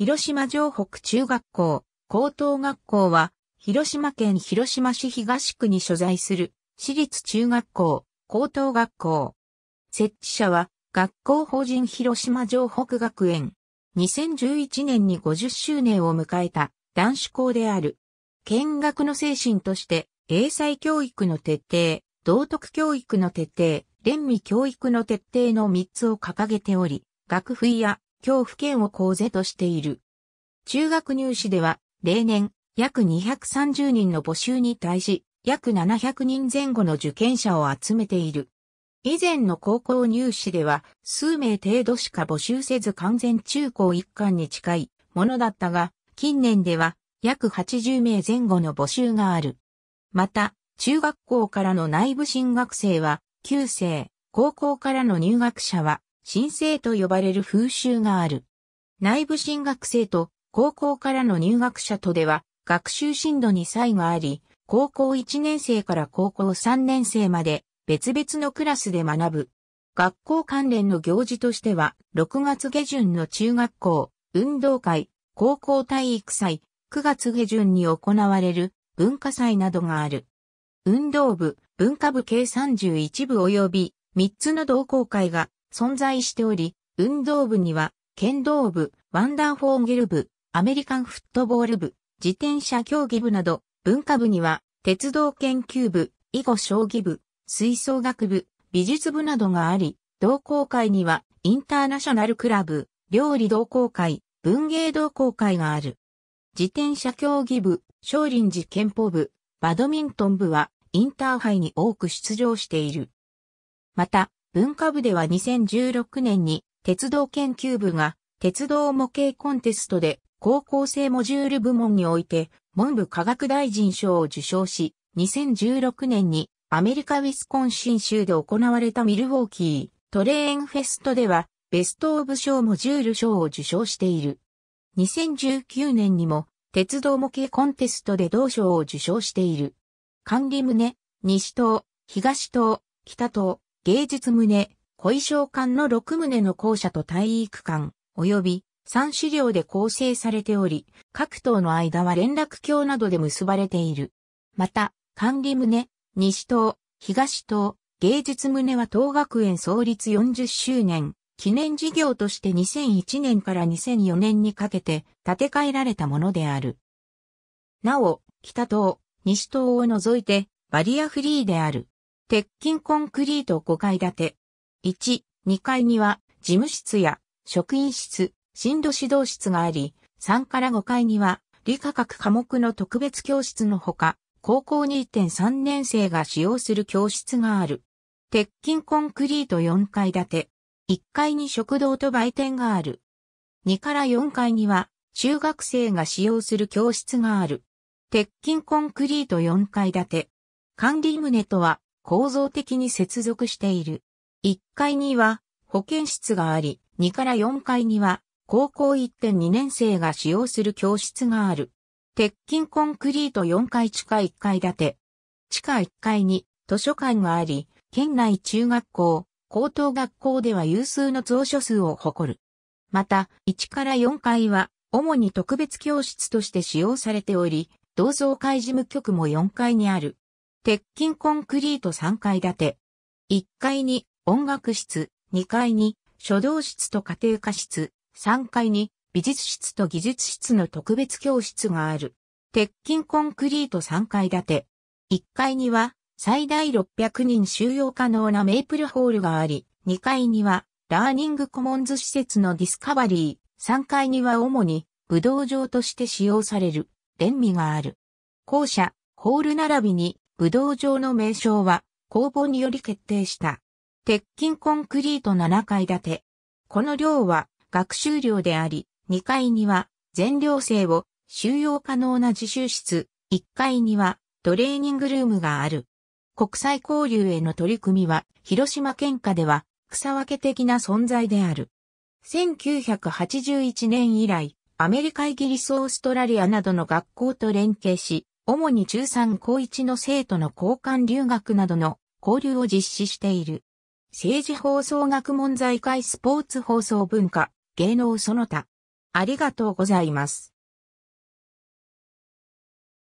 広島城北中学校、高等学校は、広島県広島市東区に所在する、私立中学校、高等学校。設置者は、学校法人広島城北学園。2011年に50周年を迎えた男子校である。見学の精神として、英才教育の徹底、道徳教育の徹底、連味教育の徹底の3つを掲げており、学費や恐怖圏を講座としている。中学入試では、例年、約230人の募集に対し、約700人前後の受験者を集めている。以前の高校入試では、数名程度しか募集せず完全中高一貫に近いものだったが、近年では、約80名前後の募集がある。また、中学校からの内部進学生は、旧生、高校からの入学者は、神聖と呼ばれる風習がある。内部進学生と高校からの入学者とでは学習進度に差異があり、高校1年生から高校3年生まで別々のクラスで学ぶ。学校関連の行事としては、6月下旬の中学校、運動会、高校体育祭、9月下旬に行われる文化祭などがある。運動部、文化部計31部及び3つの同好会が存在しており、運動部には、剣道部、ワンダーフォーゲル部、アメリカンフットボール部、自転車競技部など、文化部には、鉄道研究部、囲碁将棋部、吹奏楽部、美術部などがあり、同好会には、インターナショナルクラブ、料理同好会、文芸同好会がある。自転車競技部、少林寺憲法部、バドミントン部は、インターハイに多く出場している。また、文化部では2016年に鉄道研究部が鉄道模型コンテストで高校生モジュール部門において文部科学大臣賞を受賞し、2016年にアメリカウィスコンシン州で行われたミルウォーキートレーンフェストではベストオブ賞モジュール賞を受賞している。2019年にも鉄道模型コンテストで同賞を受賞している。管理棟、西東、東東、北東、芸術棟、小衣館の6棟の校舎と体育館、及び3資料で構成されており、各党の間は連絡橋などで結ばれている。また、管理棟、西棟、東棟、芸術棟は東学園創立40周年、記念事業として2001年から2004年にかけて建て替えられたものである。なお、北棟、西棟を除いてバリアフリーである。鉄筋コンクリート5階建て。1、2階には事務室や職員室、進路指導室があり、3から5階には理科学科目の特別教室のほか、高校2.3年生が使用する教室がある。鉄筋コンクリート4階建て。1階に食堂と売店がある。2から4階には中学生が使用する教室がある。鉄筋コンクリート4階建て。管理棟とは構造的に接続している。1階には保健室があり、2から4階には高校1.2年生が使用する教室がある。鉄筋コンクリート4階地下1階建て。地下1階に図書館があり、県内中学校、高等学校では有数の蔵書数を誇る。また、1から4階は、主に特別教室として使用されており、同窓会事務局も4階にある。鉄筋コンクリート3階建て。1階に音楽室、2階に書道室と家庭科室、3階に美術室と技術室の特別教室がある。鉄筋コンクリート3階建て。1階には最大600人収容可能なメイプルホールがあり、2階にはラーニングコモンズ施設のディスカバリー、3階には主に武道場として使用される、電味がある。校舎、ホール並びに武道場の名称は公募により決定した。鉄筋コンクリート7階建て。この寮は学習寮であり、2階には全寮生を収容可能な自習室、1階にはトレーニングルームがある。国際交流への取り組みは広島県下では草分け的な存在である。1981年以来、アメリカイギリスオーストラリアなどの学校と連携し、主に中3高1の生徒の交換留学などの交流を実施している。政治放送学問財界スポーツ放送文化、芸能その他。ありがとうございます。